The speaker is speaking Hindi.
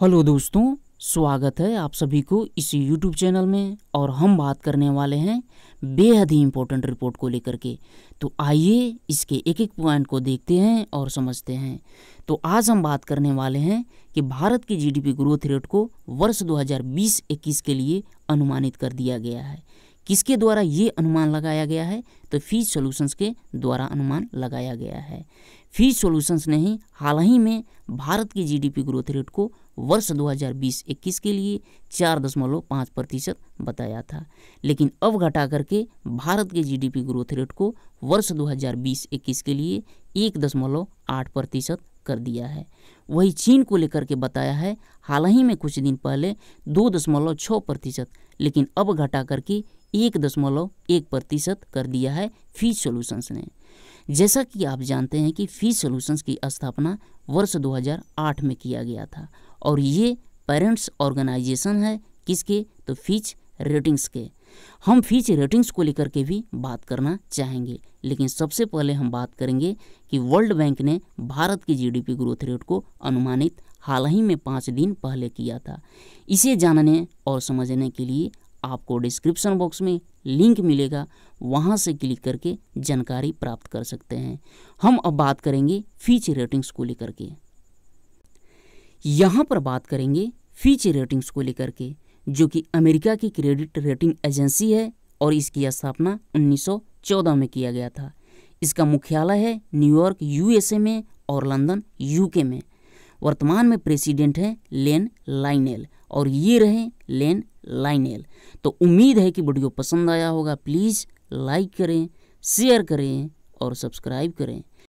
हेलो दोस्तों स्वागत है आप सभी को इस यूट्यूब चैनल में और हम बात करने वाले हैं बेहद ही इम्पोर्टेंट रिपोर्ट को लेकर के तो आइए इसके एक एक पॉइंट को देखते हैं और समझते हैं तो आज हम बात करने वाले हैं कि भारत की जीडीपी ग्रोथ रेट को वर्ष 2020-21 के लिए अनुमानित कर दिया गया है किसके द्वारा ये अनुमान लगाया गया है तो फीज सॉल्यूशंस के द्वारा अनुमान लगाया गया है फीज सॉल्यूशंस ने ही हाल ही में भारत की जीडीपी ग्रोथ रेट को वर्ष 2020-21 के लिए चार दशमलव पाँच प्रतिशत बताया था लेकिन अब घटा करके भारत के जीडीपी ग्रोथ रेट को वर्ष 2020-21 के लिए एक दशमलव आठ प्रतिशत कर दिया है वही चीन को लेकर के बताया है हाल ही में कुछ दिन पहले दो दशमलव छः प्रतिशत लेकिन अब घटा करके एक दशमलव एक प्रतिशत कर दिया है फी सॉल्यूशंस ने जैसा कि आप जानते हैं कि फीस सॉल्यूशंस की स्थापना वर्ष 2008 में किया गया था और ये पेरेंट्स ऑर्गेनाइजेशन है किसके तो फीच रेटिंग्स के हम फीच रेटिंग्स को लेकर के भी बात करना चाहेंगे लेकिन सबसे पहले हम बात करेंगे कि वर्ल्ड बैंक ने भारत की जीडीपी ग्रोथ रेट को अनुमानित हाल ही में पाँच दिन पहले किया था इसे जानने और समझने के लिए आपको डिस्क्रिप्शन बॉक्स में लिंक मिलेगा वहाँ से क्लिक करके जानकारी प्राप्त कर सकते हैं हम अब बात करेंगे फीच रेटिंग्स को लेकर के यहाँ पर बात करेंगे फीच रेटिंग्स को लेकर के जो कि अमेरिका की क्रेडिट रेटिंग एजेंसी है और इसकी स्थापना 1914 में किया गया था इसका मुख्यालय है न्यूयॉर्क यूएसए में और लंदन यूके में वर्तमान में प्रेसिडेंट हैं लेन लाइनेल और ये रहे लेन लाइनेल तो उम्मीद है कि वीडियो पसंद आया होगा प्लीज़ लाइक करें शेयर करें और सब्सक्राइब करें